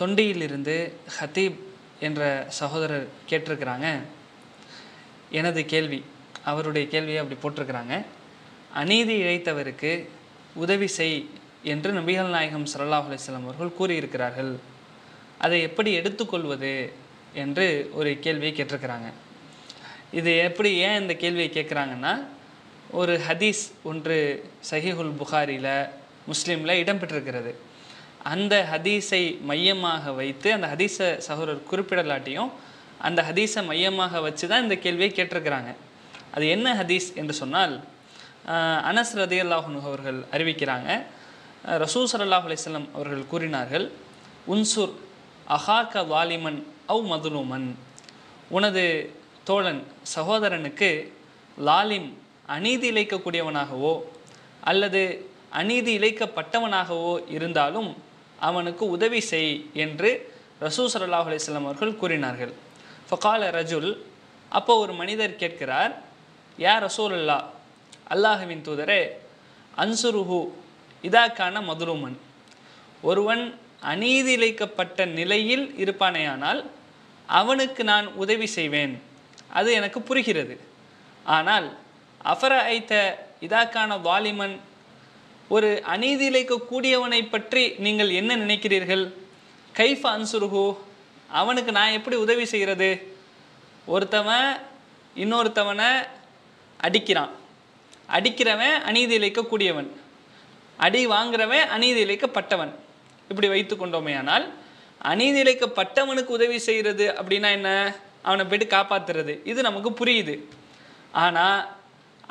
தொண்டியிலிருந்து ஹத்தீப் என்ற சகோதரர் கேட்டிருக்கிறாங்க எனது கேள்வி அவருடைய கேள்வியை அப்படி போட்டிருக்கிறாங்க அநீதி இழைத்தவருக்கு உதவி செய் என்று நபிகள் நாயகம் சல்லாஹ் அலிஸ்லாம் அவர்கள் கூறியிருக்கிறார்கள் அதை எப்படி எடுத்துக்கொள்வது என்று ஒரு கேள்வியை கேட்டிருக்கிறாங்க இது எப்படி ஏன் இந்த கேள்வியை கேட்குறாங்கன்னா ஒரு ஹதீஸ் ஒன்று சஹிஹுல் புகாரியில் முஸ்லீமில் இடம்பெற்றிருக்கிறது அந்த ஹதீஸை மையமாக வைத்து அந்த ஹதீச சகோதரர் குறிப்பிடலாட்டியும் அந்த ஹதீஸை மையமாக வச்சு தான் இந்த கேள்வியை கேட்டிருக்கிறாங்க அது என்ன ஹதீஸ் என்று சொன்னால் அனஸ் ரதி அல்லாஹன் அவர்கள் அறிவிக்கிறாங்க ரசூ சல்லாஹ் அலிஸ்லாம் அவர்கள் கூறினார்கள் உன்சுர் அஹாக்க வாலிமன் அவ் மதுலூமன் உனது தோழன் சகோதரனுக்கு லாலிம் அநீதி இழைக்கக்கூடியவனாகவோ அல்லது அநீதி இழைக்கப்பட்டவனாகவோ இருந்தாலும் அவனுக்கு உதவி செய் என்று ரசூ சல்லாஹ் அலிஸ்லாம் அவர்கள் கூறினார்கள் ஃபகால ரஜுல் அப்போ ஒரு மனிதர் கேட்கிறார் யா ரசூல் அல்லா அல்லாஹுவின் தூதரே அன்சுருஹு இதாக்கான மதுரூமன் ஒருவன் அநீதி இழைக்கப்பட்ட நிலையில் இருப்பானேயானால் அவனுக்கு நான் உதவி செய்வேன் அது எனக்கு புரிகிறது ஆனால் அஃபர ஐத்த இதாக்கான வாலிமன் ஒரு அநீதி இழைக்கக்கூடியவனை பற்றி நீங்கள் என்ன நினைக்கிறீர்கள் கைஃப அன்சுருகு அவனுக்கு நான் எப்படி உதவி செய்கிறது ஒருத்தவன் இன்னொருத்தவனை அடிக்கிறான் அடிக்கிறவன் அநீதி இழைக்கக்கூடியவன் அடி வாங்குறவன் அநீதி இழைக்கப்பட்டவன் இப்படி வைத்து ஆனால் அநீதி இழைக்கப்பட்டவனுக்கு உதவி செய்கிறது அப்படின்னா என்ன அவனை போய்ட்டு காப்பாற்றுறது இது நமக்கு புரியுது ஆனால்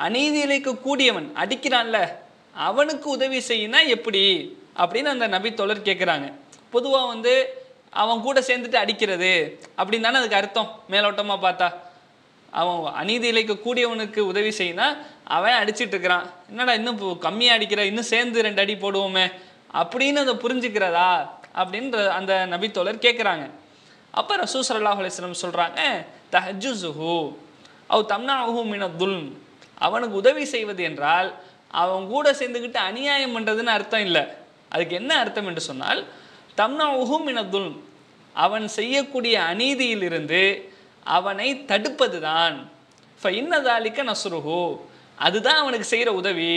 அநீதி இழைக்கக்கூடியவன் அடிக்கிறான்ல அவனுக்கு உதவி செய்யினா எப்படி அப்படின்னு அந்த நபி தோழர் கேட்குறாங்க பொதுவாக வந்து அவன் கூட சேர்ந்துட்டு அடிக்கிறது அப்படின்னு தானே அதுக்கு அர்த்தம் மேலோட்டமாக பார்த்தா அவன் அநீதி இலைக்கு கூடியவனுக்கு உதவி செய்யினா அவன் அடிச்சிட்டு இருக்கிறான் என்னடா இன்னும் கம்மியாக அடிக்கிற இன்னும் சேர்ந்து ரெண்டு அடி போடுவோமே அப்படின்னு அதை புரிஞ்சுக்கிறதா அப்படின்ற அந்த நபித்தோழர் கேட்குறாங்க அப்போ ரசூ சல்லாஹ் அலிஸ்லம் சொல்கிறாங்க ஜுஹூ அவ் தம்னா அவனுக்கு உதவி செய்வது என்றால் அவன் கூட சேர்ந்துக்கிட்டு அநியாயம் பண்ணுறதுன்னு அர்த்தம் இல்லை அதுக்கு என்ன அர்த்தம் என்று சொன்னால் தம்னா உகும் இனதுல் அவன் செய்யக்கூடிய அநீதியிலிருந்து அவனை தடுப்பது தான் இப்போ இன்னதாலிக்க நசுருகு அதுதான் அவனுக்கு செய்கிற உதவி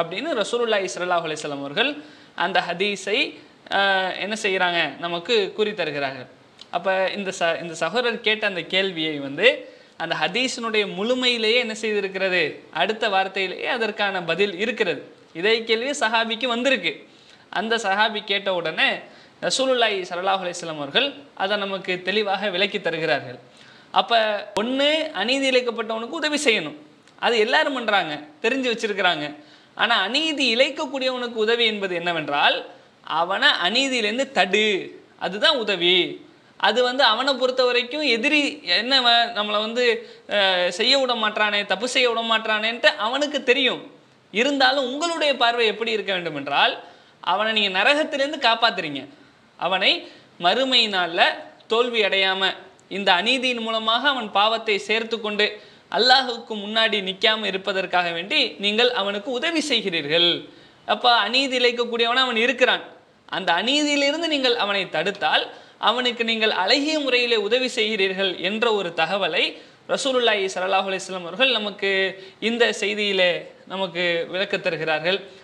அப்படின்னு ரசூலுல்லா இஸ்ரல்லாஹ் அலிஸ்லாம் அவர்கள் அந்த ஹதீஸை என்ன செய்கிறாங்க நமக்கு குறித்தருகிறார்கள் அப்போ இந்த ச இந்த சகோதரர் கேட்ட அந்த கேள்வியை வந்து அந்த ஹதீஸினுடைய முழுமையிலேயே என்ன செய்திருக்கிறது அடுத்த வார்த்தையிலேயே அதற்கான பதில் இருக்கிறது இதை கேள்வி சஹாபிக்கு வந்திருக்கு அந்த சஹாபி கேட்ட உடனே ரசூலுல்லாய் சரலாஹ் அலிஸ்லாம் அவர்கள் அதை நமக்கு தெளிவாக விளக்கி தருகிறார்கள் அப்போ ஒன்று அநீதி இழைக்கப்பட்டவனுக்கு உதவி செய்யணும் அது எல்லாரும் பண்ணுறாங்க தெரிஞ்சு வச்சுருக்கிறாங்க ஆனால் அநீதி இழைக்கக்கூடியவனுக்கு உதவி என்பது என்னவென்றால் அவனை அநீதியிலேருந்து தடு அதுதான் உதவி அது வந்து அவனை பொறுத்த வரைக்கும் எதிரி என்ன நம்மளை வந்து செய்ய விட மாட்டானே தப்பு செய்ய விட மாட்டானேன்ட்டு அவனுக்கு தெரியும் இருந்தாலும் உங்களுடைய பார்வை எப்படி இருக்க வேண்டும் என்றால் அவனை நீங்கள் நரகத்திலேருந்து காப்பாத்துறீங்க அவனை மறுமையினால் தோல்வி அடையாமல் இந்த அநீதியின் மூலமாக அவன் பாவத்தை சேர்த்து கொண்டு அல்லாஹுக்கு முன்னாடி நிற்காமல் இருப்பதற்காக வேண்டி நீங்கள் அவனுக்கு உதவி செய்கிறீர்கள் அப்போ அநீதி இழைக்கக்கூடியவன அவன் இருக்கிறான் அந்த அநீதியிலிருந்து நீங்கள் அவனை தடுத்தால் அவனுக்கு நீங்கள் அழகிய முறையிலே உதவி செய்கிறீர்கள் என்ற ஒரு தகவலை ரசூலுல்லாஹி சல்லாஹ் அலிஸ்லாம் அவர்கள் நமக்கு இந்த செய்தியிலே நமக்கு விளக்கத் தருகிறார்கள்